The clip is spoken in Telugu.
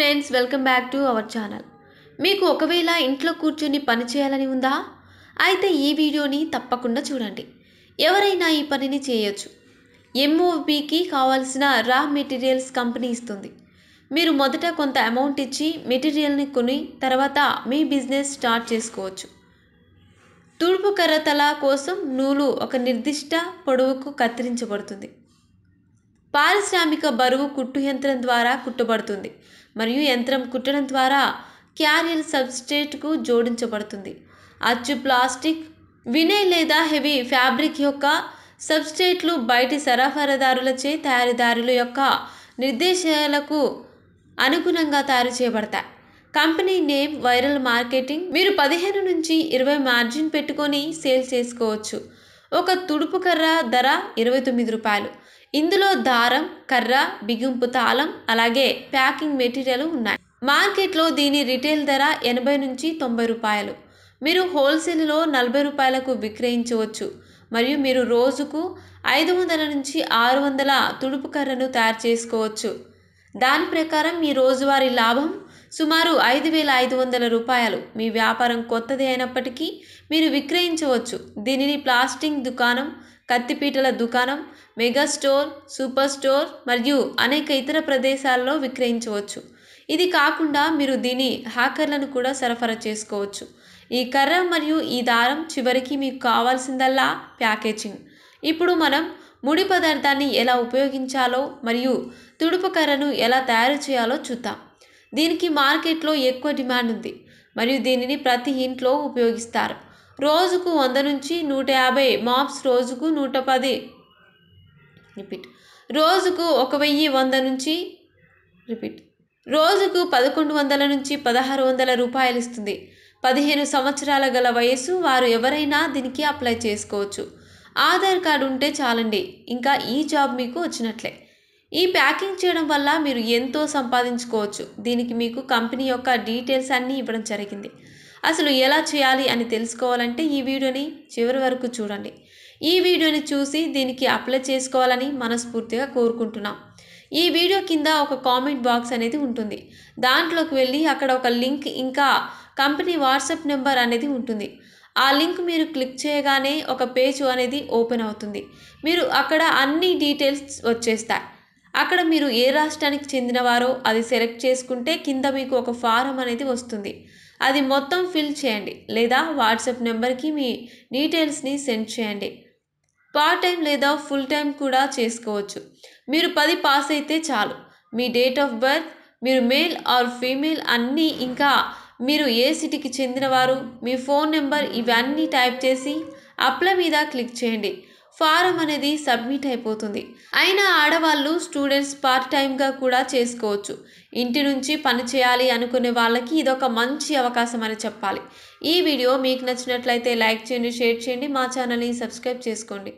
friends welcome back to our channel మీకు ఒకవేళ ఇంట్లో కూర్చొని పని చేయాలని ఉందా అయితే ఈ వీడియోని తప్పకుండా చూడండి ఎవరైనా ఈ పనిని చేయొచ్చు ఎంఓబికి కావాల్సిన రా మెటీరియల్స్ కంపెనీ ఇస్తుంది మీరు మొదట కొంత అమౌంట్ ఇచ్చి మెటీరియల్ని కొని తర్వాత మీ బిజినెస్ స్టార్ట్ చేసుకోవచ్చు తుడుపు కర్రతల కోసం నూలు ఒక నిర్దిష్ట పొడవుకు కత్తిరించబడుతుంది పారిశ్రామిక బరువు కుట్టు యంత్రం ద్వారా కుట్టబడుతుంది మరియు యంత్రం కుట్టడం ద్వారా క్యారియల్ సబ్స్టేట్కు జోడించబడుతుంది అచ్చు ప్లాస్టిక్ వినే లేదా హెవీ ఫ్యాబ్రిక్ యొక్క సబ్స్టేట్లు బయటి సరఫరాదారులచే తయారీదారుల యొక్క నిర్దేశాలకు అనుగుణంగా తయారు చేయబడతాయి కంపెనీ నేమ్ వైరల్ మార్కెటింగ్ మీరు పదిహేను నుంచి ఇరవై మార్జిన్ పెట్టుకొని సేల్ చేసుకోవచ్చు ఒక తుడుపు కర్ర ధర ఇరవై తొమ్మిది రూపాయలు ఇందులో దారం కర్ర బిగింపు తాళం అలాగే ప్యాకింగ్ మెటీరియల్ ఉన్నాయి మార్కెట్లో దీని రిటైల్ ధర ఎనభై నుంచి తొంభై రూపాయలు మీరు హోల్సేల్లో నలభై రూపాయలకు విక్రయించవచ్చు మరియు మీరు రోజుకు ఐదు వందల నుంచి ఆరు వందల తుడుపు కర్రను తయారు చేసుకోవచ్చు దాని ప్రకారం మీ రోజువారీ లాభం సుమారు ఐదు వేల ఐదు వందల రూపాయలు మీ వ్యాపారం కొత్తది అయినప్పటికీ మీరు విక్రయించవచ్చు దీనిని ప్లాస్టింగ్ దుకాణం కత్తిపీటల దుకాణం మెగా స్టోర్ సూపర్ స్టోర్ మరియు అనేక ఇతర ప్రదేశాల్లో విక్రయించవచ్చు ఇది కాకుండా మీరు దీని హ్యాకర్లను కూడా సరఫరా చేసుకోవచ్చు ఈ కర్ర మరియు ఈ దారం చివరికి మీకు కావాల్సిందల్లా ప్యాకేజింగ్ ఇప్పుడు మనం ముడి పదార్థాన్ని ఎలా ఉపయోగించాలో మరియు తుడుపు కర్రను ఎలా తయారు చేయాలో చూద్దాం దీనికి మార్కెట్లో ఎక్కువ డిమాండ్ ఉంది మరియు దీనిని ప్రతి ఇంట్లో ఉపయోగిస్తారు రోజుకు వంద నుంచి నూట యాభై మాప్స్ రోజుకు నూట పది రిపీట్ రోజుకు ఒక వెయ్యి వంద నుంచి రిపీట్ రోజుకు పదకొండు వందల నుంచి పదహారు వందల రూపాయలు ఇస్తుంది పదిహేను సంవత్సరాల గల వయస్సు వారు ఎవరైనా దీనికి అప్లై చేసుకోవచ్చు ఆధార్ కార్డు ఉంటే చాలండి ఇంకా ఈ జాబ్ మీకు వచ్చినట్లే ఈ ప్యాకింగ్ చేయడం వల్ల మీరు ఎంతో సంపాదించుకోవచ్చు దీనికి మీకు కంపెనీ యొక్క డీటెయిల్స్ అన్నీ ఇవ్వడం జరిగింది అసలు ఎలా చేయాలి అని తెలుసుకోవాలంటే ఈ వీడియోని చివరి వరకు చూడండి ఈ వీడియోని చూసి దీనికి అప్లై చేసుకోవాలని మనస్ఫూర్తిగా కోరుకుంటున్నాం ఈ వీడియో కింద ఒక కామెంట్ బాక్స్ అనేది ఉంటుంది దాంట్లోకి వెళ్ళి అక్కడ ఒక లింక్ ఇంకా కంపెనీ వాట్సాప్ నెంబర్ అనేది ఉంటుంది ఆ లింక్ మీరు క్లిక్ చేయగానే ఒక పేజ్ అనేది ఓపెన్ అవుతుంది మీరు అక్కడ అన్ని డీటెయిల్స్ వచ్చేస్తాయి అక్కడ మీరు ఏ రాష్ట్రానికి చెందినవారో అది సెలెక్ట్ చేసుకుంటే కింద మీకు ఒక ఫారం అనేది వస్తుంది అది మొత్తం ఫిల్ చేయండి లేదా వాట్సాప్ నెంబర్కి మీ డీటెయిల్స్ని సెండ్ చేయండి పార్ట్ టైం లేదా ఫుల్ టైం కూడా చేసుకోవచ్చు మీరు పది పాస్ అయితే చాలు మీ డేట్ ఆఫ్ బర్త్ మీరు మేల్ ఆర్ ఫీమేల్ అన్నీ ఇంకా మీరు ఏ సిటీకి చెందినవారు మీ ఫోన్ నెంబర్ ఇవన్నీ టైప్ చేసి అప్లై మీద క్లిక్ చేయండి ఫారం అనేది సబ్మిట్ అయిపోతుంది అయినా ఆడవాళ్ళు స్టూడెంట్స్ పార్ట్ టైంగా కూడా చేసుకోవచ్చు ఇంటి నుంచి పని చేయాలి అనుకునే వాళ్ళకి ఇదొక మంచి అవకాశం అని చెప్పాలి ఈ వీడియో మీకు నచ్చినట్లయితే లైక్ చేయండి షేర్ చేయండి మా ఛానల్ని సబ్స్క్రైబ్ చేసుకోండి